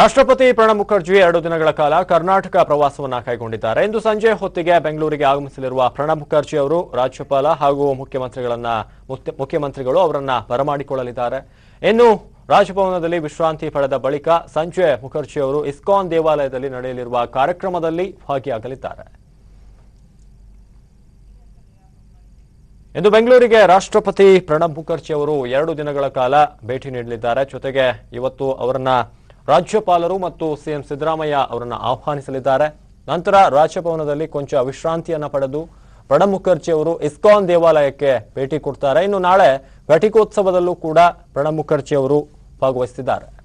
ರಾಷ್ಟ್ರಪತಿ ಪ್ರಣಬ್ ಮುಖರ್ಜಿ ಎರಡು ದಿನಗಳ ಕಾಲ ಕರ್ನಾಟಕ ಪ್ರವಾಸವನ್ನು ಕೈಗೊಂಡಿದ್ದಾರೆ ಇಂದು ಸಂಜೆ ಹೊತ್ತಿಗೆ ಬೆಂಗಳೂರಿಗೆ ಆಗಮಿಸಲಿರುವ ಪ್ರಣಬ್ ಮುಖರ್ಜಿ ಅವರು ರಾಜ್ಯಪಾಲ ಹಾಗೂ ಮುಖ್ಯಮಂತ್ರಿಗಳನ್ನ ಮುಖ್ಯಮಂತ್ರಿಗಳು ಅವರನ್ನ ಬರಮಾಡಿಕೊಳ್ಳಲಿದ್ದಾರೆ ಇನ್ನು ರಾಜಭವನದಲ್ಲಿ ವಿಶ್ರಾಂತಿ ಪಡೆದ ಬಳಿಕ ಸಂಜೆ ಮುಖರ್ಜಿ ಅವರು ಇಸ್ಕಾನ್ ದೇವಾಲಯದಲ್ಲಿ ನಡೆಯಲಿರುವ ಕಾರ್ಯಕ್ರಮದಲ್ಲಿ ಭಾಗಿಯಾಗಲಿದ್ದಾರೆ ಇಂದು ಬೆಂಗಳೂರಿಗೆ ರಾಷ್ಟ್ರಪತಿ ಪ್ರಣಬ್ ಮುಖರ್ಜಿ ಅವರು ಎರಡು ದಿನಗಳ ಕಾಲ ಭೇಟಿ ನೀಡಲಿದ್ದಾರೆ ಜೊತೆಗೆ ಇವತ್ತು ಅವರನ್ನ ರಾಜ್ಯಪಾಲರು ಮತ್ತು ಸಿಎಂ ಸಿದ್ದರಾಮಯ್ಯ ಅವರನ್ನು ಆಹ್ವಾನಿಸಲಿದ್ದಾರೆ ನಂತರ ರಾಜಭವನದಲ್ಲಿ ಕೊಂಚ ವಿಶ್ರಾಂತಿಯನ್ನು ಪಡೆದು ಪ್ರಣಬ್ ಮುಖರ್ಜಿ ಅವರು ಇಸ್ಕಾನ್ ದೇವಾಲಯಕ್ಕೆ ಭೇಟಿ ಕೊಡ್ತಾರೆ ಇನ್ನು ನಾಳೆ ಘಟಿಕೋತ್ಸವದಲ್ಲೂ ಕೂಡ ಪ್ರಣಬ್ ಮುಖರ್ಜಿ ಅವರು ಭಾಗವಹಿಸಿದ್ದಾರೆ